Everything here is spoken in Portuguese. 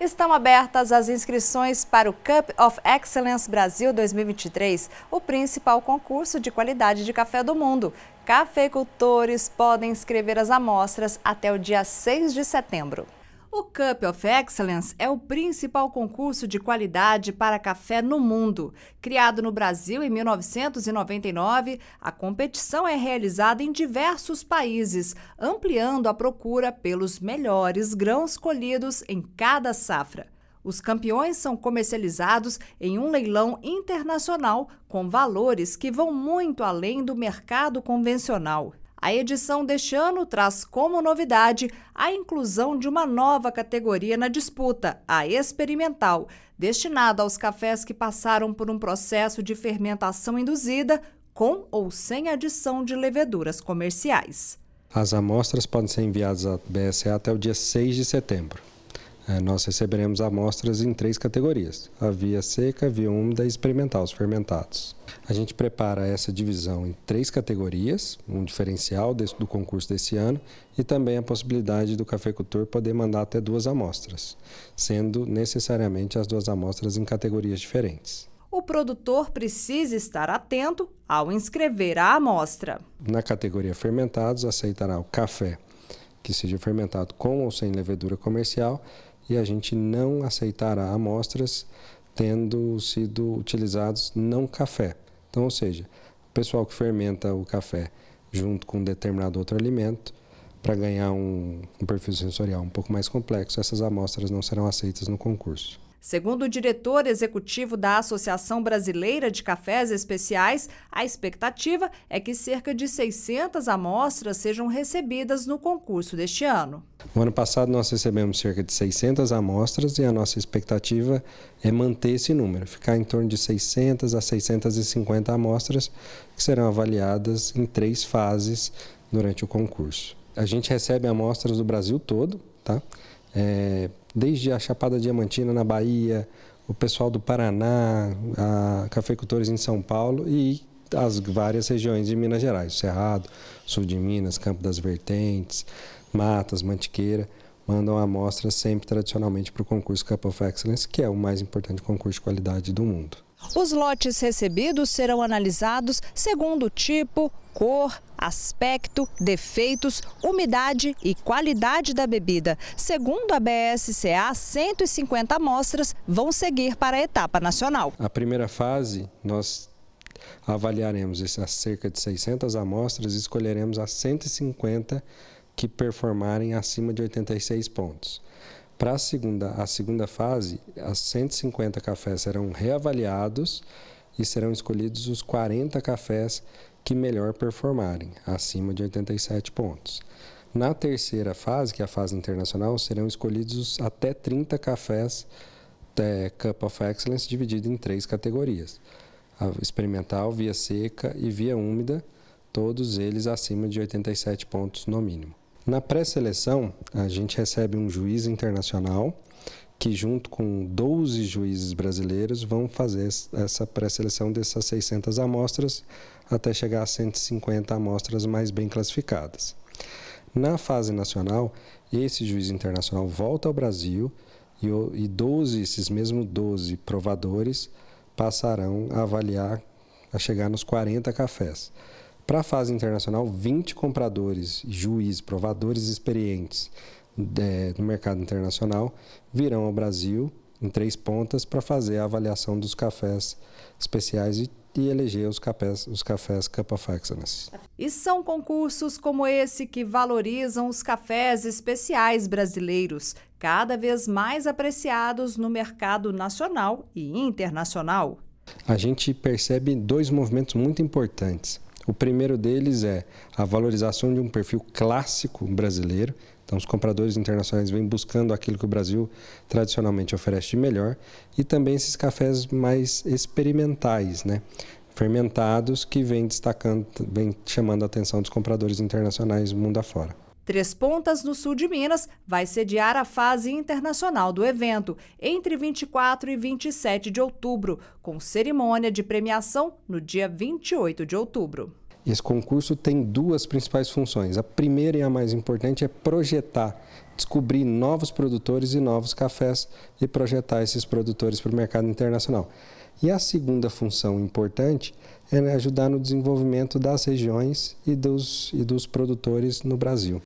Estão abertas as inscrições para o Cup of Excellence Brasil 2023, o principal concurso de qualidade de café do mundo. Cafeicultores podem escrever as amostras até o dia 6 de setembro. O Cup of Excellence é o principal concurso de qualidade para café no mundo. Criado no Brasil em 1999, a competição é realizada em diversos países, ampliando a procura pelos melhores grãos colhidos em cada safra. Os campeões são comercializados em um leilão internacional com valores que vão muito além do mercado convencional. A edição deste ano traz como novidade a inclusão de uma nova categoria na disputa, a experimental, destinada aos cafés que passaram por um processo de fermentação induzida com ou sem adição de leveduras comerciais. As amostras podem ser enviadas à BSA até o dia 6 de setembro. É, nós receberemos amostras em três categorias: a via seca, a via úmida e experimental, os fermentados. A gente prepara essa divisão em três categorias, um diferencial desse, do concurso desse ano, e também a possibilidade do cafeicultor poder mandar até duas amostras, sendo necessariamente as duas amostras em categorias diferentes o produtor precisa estar atento ao inscrever a amostra. Na categoria fermentados, aceitará o café que seja fermentado com ou sem levedura comercial e a gente não aceitará amostras tendo sido utilizados não café. Então, ou seja, o pessoal que fermenta o café junto com um determinado outro alimento para ganhar um, um perfil sensorial um pouco mais complexo, essas amostras não serão aceitas no concurso. Segundo o diretor executivo da Associação Brasileira de Cafés Especiais, a expectativa é que cerca de 600 amostras sejam recebidas no concurso deste ano. No ano passado nós recebemos cerca de 600 amostras e a nossa expectativa é manter esse número, ficar em torno de 600 a 650 amostras que serão avaliadas em três fases durante o concurso. A gente recebe amostras do Brasil todo, tá? É, desde a Chapada Diamantina na Bahia, o pessoal do Paraná, a cafeicultores em São Paulo e as várias regiões de Minas Gerais, Cerrado, Sul de Minas, Campo das Vertentes, Matas, Mantiqueira, mandam amostras sempre tradicionalmente para o concurso Cup of Excellence, que é o mais importante concurso de qualidade do mundo. Os lotes recebidos serão analisados segundo o tipo, cor, aspecto, defeitos, umidade e qualidade da bebida. Segundo a BSCA, 150 amostras vão seguir para a etapa nacional. A primeira fase, nós avaliaremos essas cerca de 600 amostras e escolheremos as 150 que performarem acima de 86 pontos. Para a segunda, a segunda fase, as 150 cafés serão reavaliados e serão escolhidos os 40 cafés que melhor performarem, acima de 87 pontos. Na terceira fase, que é a fase internacional, serão escolhidos até 30 cafés é, Cup of Excellence dividido em três categorias: a experimental, via seca e via úmida, todos eles acima de 87 pontos no mínimo. Na pré-seleção, a gente recebe um juiz internacional que junto com 12 juízes brasileiros vão fazer essa pré-seleção dessas 600 amostras até chegar a 150 amostras mais bem classificadas. Na fase nacional, esse juiz internacional volta ao Brasil e 12, esses mesmos 12 provadores, passarão a avaliar, a chegar nos 40 cafés. Para a fase internacional, 20 compradores, juízes, provadores experientes é, de, no mercado internacional virão ao Brasil em três pontas para fazer a avaliação dos cafés especiais e e eleger os cafés, os cafés Cup of Excellence. E são concursos como esse que valorizam os cafés especiais brasileiros, cada vez mais apreciados no mercado nacional e internacional. A gente percebe dois movimentos muito importantes. O primeiro deles é a valorização de um perfil clássico brasileiro. Então, os compradores internacionais vêm buscando aquilo que o Brasil tradicionalmente oferece de melhor e também esses cafés mais experimentais, né? fermentados que vêm destacando, vêm chamando a atenção dos compradores internacionais mundo afora. Três Pontas, no sul de Minas, vai sediar a fase internacional do evento, entre 24 e 27 de outubro, com cerimônia de premiação no dia 28 de outubro. Esse concurso tem duas principais funções. A primeira e a mais importante é projetar, descobrir novos produtores e novos cafés e projetar esses produtores para o mercado internacional. E a segunda função importante é né, ajudar no desenvolvimento das regiões e dos, e dos produtores no Brasil.